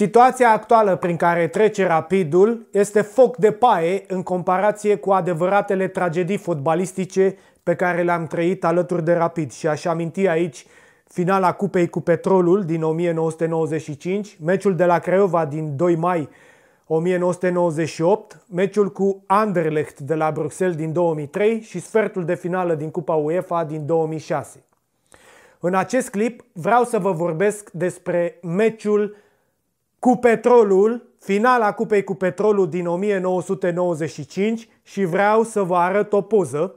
Situația actuală prin care trece Rapidul este foc de paie în comparație cu adevăratele tragedii fotbalistice pe care le-am trăit alături de Rapid și aș aminti aici finala Cupei cu Petrolul din 1995, meciul de la Craiova din 2 mai 1998, meciul cu Anderlecht de la Bruxelles din 2003 și sfertul de finală din Cupa UEFA din 2006. În acest clip vreau să vă vorbesc despre meciul cu petrolul, finala cupei cu petrolul din 1995 și vreau să vă arăt o poză.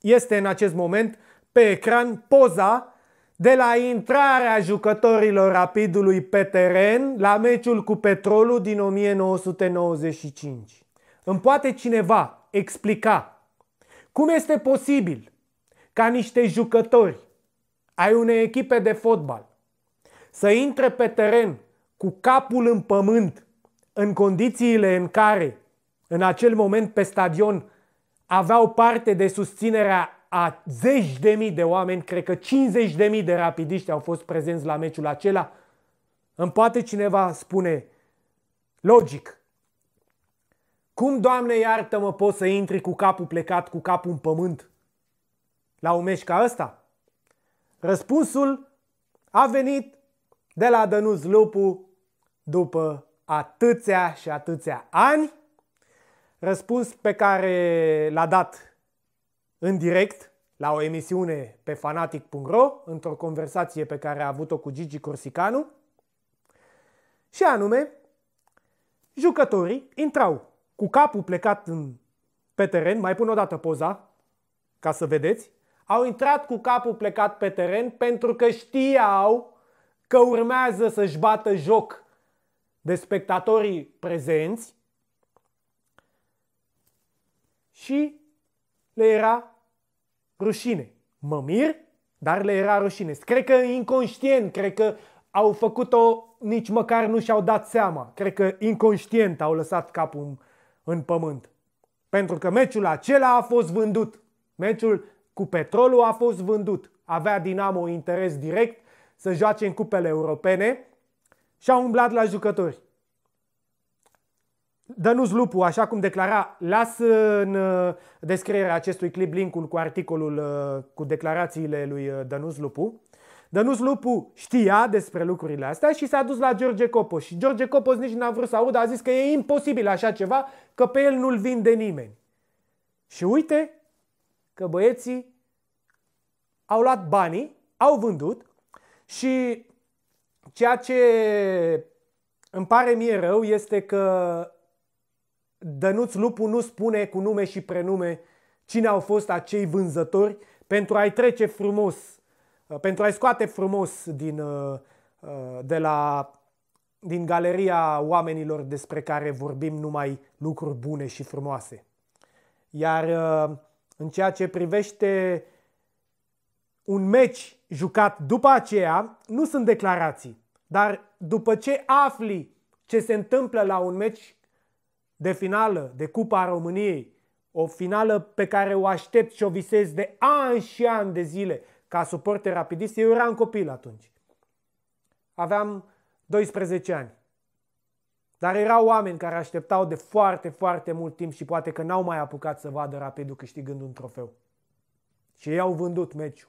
Este în acest moment pe ecran poza de la intrarea jucătorilor rapidului pe teren la meciul cu petrolul din 1995. Îmi poate cineva explica cum este posibil ca niște jucători ai unei echipe de fotbal să intre pe teren cu capul în pământ, în condițiile în care, în acel moment pe stadion, aveau parte de susținerea a zeci de mii de oameni, cred că 50 de mii de rapidiști au fost prezenți la meciul acela, îmi poate cineva spune, logic, cum, Doamne, iartă-mă, poți să intri cu capul plecat, cu capul în pământ la un meci ca ăsta? Răspunsul a venit de la Dănuț Lupu, după atâția și atâția ani? Răspuns pe care l-a dat în direct la o emisiune pe fanatic.ro, într-o conversație pe care a avut-o cu Gigi Corsicanu, și anume, jucătorii intrau cu capul plecat în, pe teren, mai pun o dată poza, ca să vedeți, au intrat cu capul plecat pe teren pentru că știau că urmează să-și bată joc de spectatorii prezenți și le era rușine. Mă mir, dar le era rușine. Cred că inconștient, cred că au făcut-o, nici măcar nu și-au dat seama. Cred că inconștient au lăsat capul în, în pământ. Pentru că meciul acela a fost vândut. Meciul cu petrolul a fost vândut. Avea Dinamo interes direct să joace în cupele europene și a umblat la jucători. Dănuț Lupu, așa cum declara, las în uh, descrierea acestui clip linkul cu articolul uh, cu declarațiile lui uh, Dănuț Lupu. Dănuț Lupu știa despre lucrurile astea și s-a dus la George Copos. Și George Copos nici n-a vrut să audă, a zis că e imposibil așa ceva, că pe el nu-l vinde nimeni. Și uite că băieții au luat banii, au vândut și Ceea ce îmi pare mie rău este că Dănuț Lupu nu spune cu nume și prenume cine au fost acei vânzători pentru a-i trece frumos, uh, pentru a-i scoate frumos din, uh, uh, de la, din galeria oamenilor despre care vorbim numai lucruri bune și frumoase. Iar în ceea ce privește un meci jucat după aceea nu sunt declarații, dar după ce afli ce se întâmplă la un meci de finală, de Cupa României, o finală pe care o aștept și o visez de ani și ani de zile ca suporter rapidist, eu eram copil atunci. Aveam 12 ani. Dar erau oameni care așteptau de foarte, foarte mult timp și poate că n-au mai apucat să vadă rapidul câștigând un trofeu. Și ei au vândut meciul.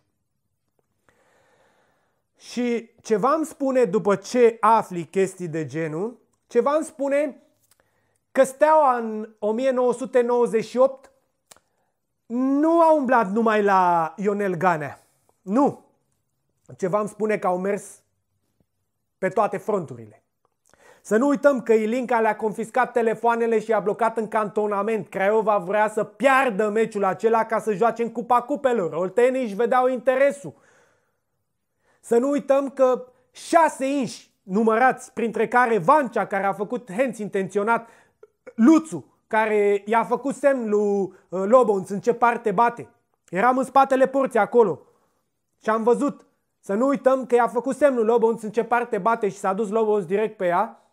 Și ceva îmi spune după ce afli chestii de genul, ceva îmi spune că Steaua în 1998 nu a umblat numai la Ionel Ganea. Nu. Ceva îmi spune că au mers pe toate fronturile. Să nu uităm că Ilinca le-a confiscat telefoanele și a blocat în cantonament. Craiova vrea să piardă meciul acela ca să joace în Cupa Cupelor. Oltenii își vedeau interesul. Să nu uităm că șase inși numărați, printre care Vancea, care a făcut hands intenționat, Luțu, care i-a făcut semn lui uh, Lobonț în ce parte bate. Eram în spatele porții acolo și am văzut. Să nu uităm că i-a făcut semnul Lobonț în ce parte bate și s-a dus Lobonț direct pe ea.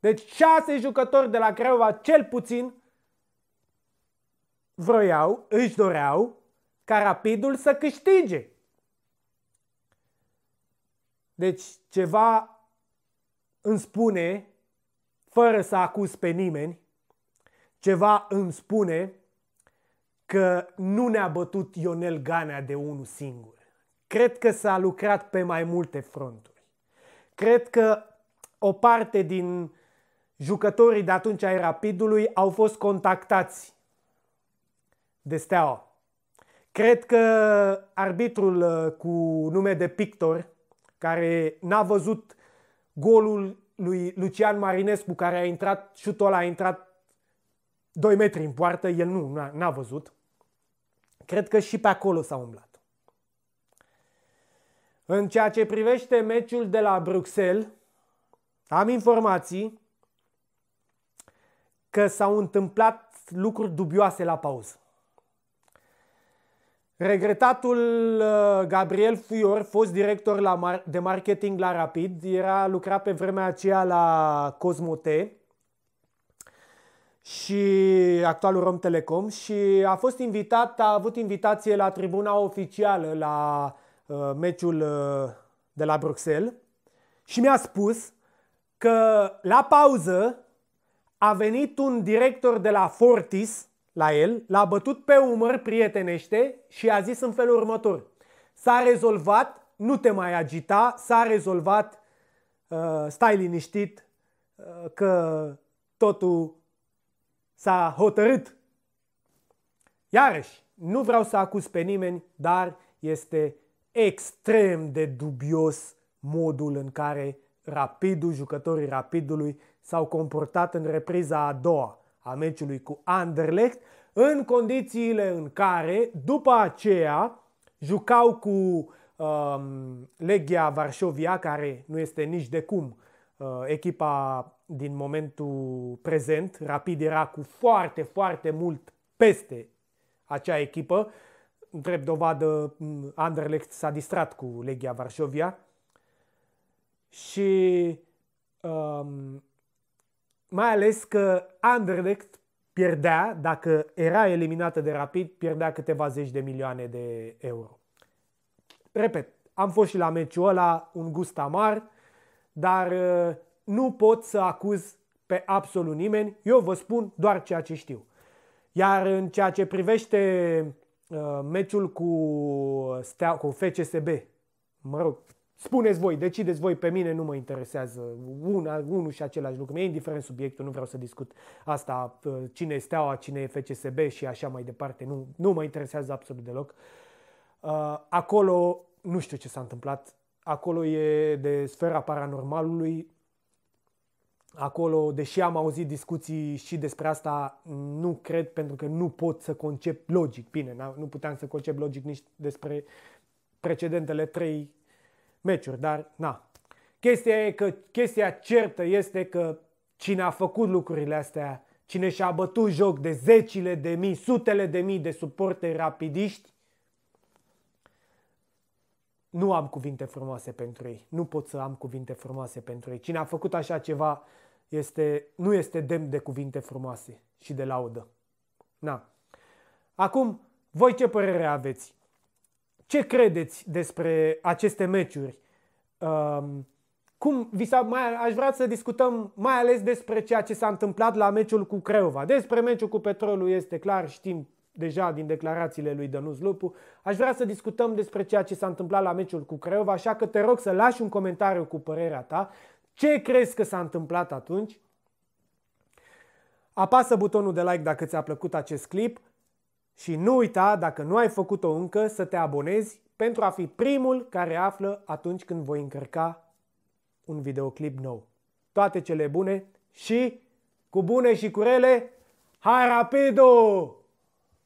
Deci șase jucători de la Creuva cel puțin, vroiau, își doreau ca rapidul să câștige. Deci ceva îmi spune, fără să acuz pe nimeni, ceva îmi spune că nu ne-a bătut Ionel Ganea de unul singur. Cred că s-a lucrat pe mai multe fronturi. Cred că o parte din jucătorii de atunci ai Rapidului au fost contactați de Steaua. Cred că arbitrul uh, cu nume de Pictor, care n-a văzut golul lui Lucian Marinescu, care a intrat, șutul a intrat 2 metri în poartă, el nu, n-a văzut. Cred că și pe acolo s-a umblat. În ceea ce privește meciul de la Bruxelles, am informații că s-au întâmplat lucruri dubioase la pauză. Regretatul uh, Gabriel Fuior, fost director la mar- de marketing la Rapid, era lucra pe vremea aceea la Cosmote și actualul Rom Telecom și a fost invitat, a avut invitație la tribuna oficială la uh, meciul uh, de la Bruxelles și mi-a spus că la pauză a venit un director de la Fortis la el, l-a bătut pe umăr prietenește și a zis în felul următor. S-a rezolvat, nu te mai agita, s-a rezolvat, uh, stai liniștit uh, că totul s-a hotărât. Iarăși, nu vreau să acuz pe nimeni, dar este extrem de dubios modul în care Rapidul, jucătorii Rapidului s-au comportat în repriza a doua a meciului cu Anderlecht, în condițiile în care, după aceea, jucau cu um, Legia Varșovia, care nu este nici de cum uh, echipa din momentul prezent. Rapid era cu foarte, foarte mult peste acea echipă. Drept dovadă, mm, Anderlecht s-a distrat cu Legia Varșovia. Și um, mai ales că Anderlecht pierdea, dacă era eliminată de rapid, pierdea câteva zeci de milioane de euro. Repet, am fost și la meciul ăla, un gust amar, dar uh, nu pot să acuz pe absolut nimeni, eu vă spun doar ceea ce știu. Iar în ceea ce privește uh, meciul cu, stea, cu FCSB, mă rog, Spuneți voi, decideți voi, pe mine nu mă interesează una, unul și același lucru. Mi-e indiferent subiectul, nu vreau să discut asta, uh, cine e Steaua, cine e FCSB și așa mai departe. Nu, nu mă interesează absolut deloc. Uh, acolo nu știu ce s-a întâmplat. Acolo e de sfera paranormalului. Acolo, deși am auzit discuții și despre asta, nu cred pentru că nu pot să concep logic. Bine, nu puteam să concep logic nici despre precedentele trei meciuri, dar na. Chestia, e că, chestia certă este că cine a făcut lucrurile astea, cine și-a bătut joc de zecile de mii, sutele de mii de suporteri rapidiști, nu am cuvinte frumoase pentru ei. Nu pot să am cuvinte frumoase pentru ei. Cine a făcut așa ceva este, nu este demn de cuvinte frumoase și de laudă. Na. Acum, voi ce părere aveți? Ce credeți despre aceste meciuri? Um, cum vi s-a, mai, aș vrea să discutăm mai ales despre ceea ce s-a întâmplat la meciul cu Creova. Despre meciul cu Petrolul este clar, știm deja din declarațiile lui Dănuț Lupu. Aș vrea să discutăm despre ceea ce s-a întâmplat la meciul cu Creova. așa că te rog să lași un comentariu cu părerea ta. Ce crezi că s-a întâmplat atunci? Apasă butonul de like dacă ți-a plăcut acest clip. Și nu uita, dacă nu ai făcut-o încă, să te abonezi pentru a fi primul care află atunci când voi încărca un videoclip nou. Toate cele bune și cu bune și cu rele, hai rapido!